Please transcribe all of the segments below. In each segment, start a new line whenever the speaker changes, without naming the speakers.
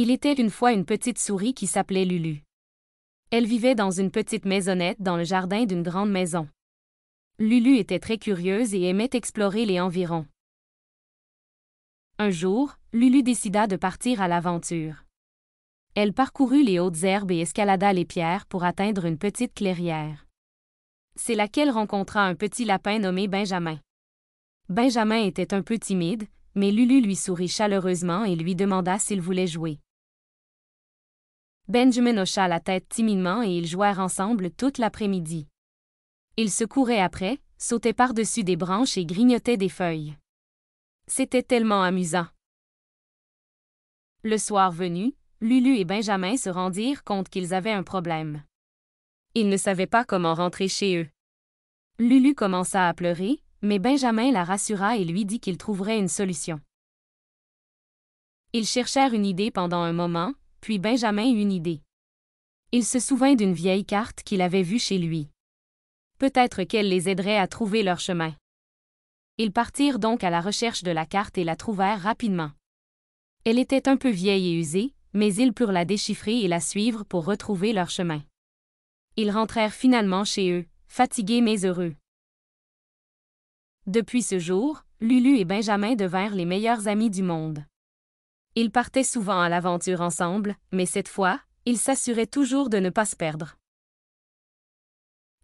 Il était une fois une petite souris qui s'appelait Lulu. Elle vivait dans une petite maisonnette dans le jardin d'une grande maison. Lulu était très curieuse et aimait explorer les environs. Un jour, Lulu décida de partir à l'aventure. Elle parcourut les hautes herbes et escalada les pierres pour atteindre une petite clairière. C'est là qu'elle rencontra un petit lapin nommé Benjamin. Benjamin était un peu timide, mais Lulu lui sourit chaleureusement et lui demanda s'il voulait jouer. Benjamin hocha la tête timidement et ils jouèrent ensemble toute l'après-midi. Ils se couraient après, sautaient par-dessus des branches et grignotaient des feuilles. C'était tellement amusant. Le soir venu, Lulu et Benjamin se rendirent compte qu'ils avaient un problème. Ils ne savaient pas comment rentrer chez eux. Lulu commença à pleurer, mais Benjamin la rassura et lui dit qu'il trouverait une solution. Ils cherchèrent une idée pendant un moment, puis Benjamin eut une idée. Il se souvint d'une vieille carte qu'il avait vue chez lui. Peut-être qu'elle les aiderait à trouver leur chemin. Ils partirent donc à la recherche de la carte et la trouvèrent rapidement. Elle était un peu vieille et usée, mais ils purent la déchiffrer et la suivre pour retrouver leur chemin. Ils rentrèrent finalement chez eux, fatigués mais heureux. Depuis ce jour, Lulu et Benjamin devinrent les meilleurs amis du monde. Ils partaient souvent à l'aventure ensemble, mais cette fois, ils s'assuraient toujours de ne pas se perdre.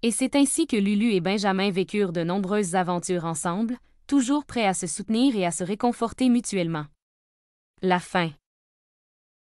Et c'est ainsi que Lulu et Benjamin vécurent de nombreuses aventures ensemble, toujours prêts à se soutenir et à se réconforter mutuellement. La fin.